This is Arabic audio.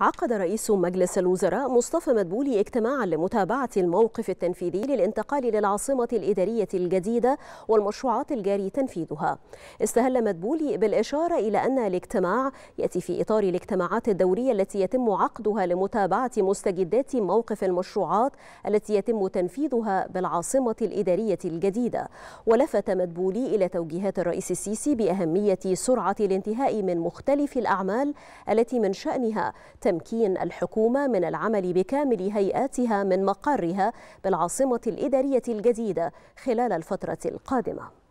عقد رئيس مجلس الوزراء مصطفى مدبولي اجتماعا لمتابعة الموقف التنفيذي للانتقال للعاصمة الإدارية الجديدة والمشروعات الجاري تنفيذها استهل مدبولي بالإشارة إلى أن الاجتماع يأتي في إطار الاجتماعات الدورية التي يتم عقدها لمتابعة مستجدات موقف المشروعات التي يتم تنفيذها بالعاصمة الإدارية الجديدة ولفت مدبولي إلى توجيهات الرئيس السيسي بأهمية سرعة الانتهاء من مختلف الأعمال التي من شأنها تمكين الحكومة من العمل بكامل هيئاتها من مقرها بالعاصمة الإدارية الجديدة خلال الفترة القادمة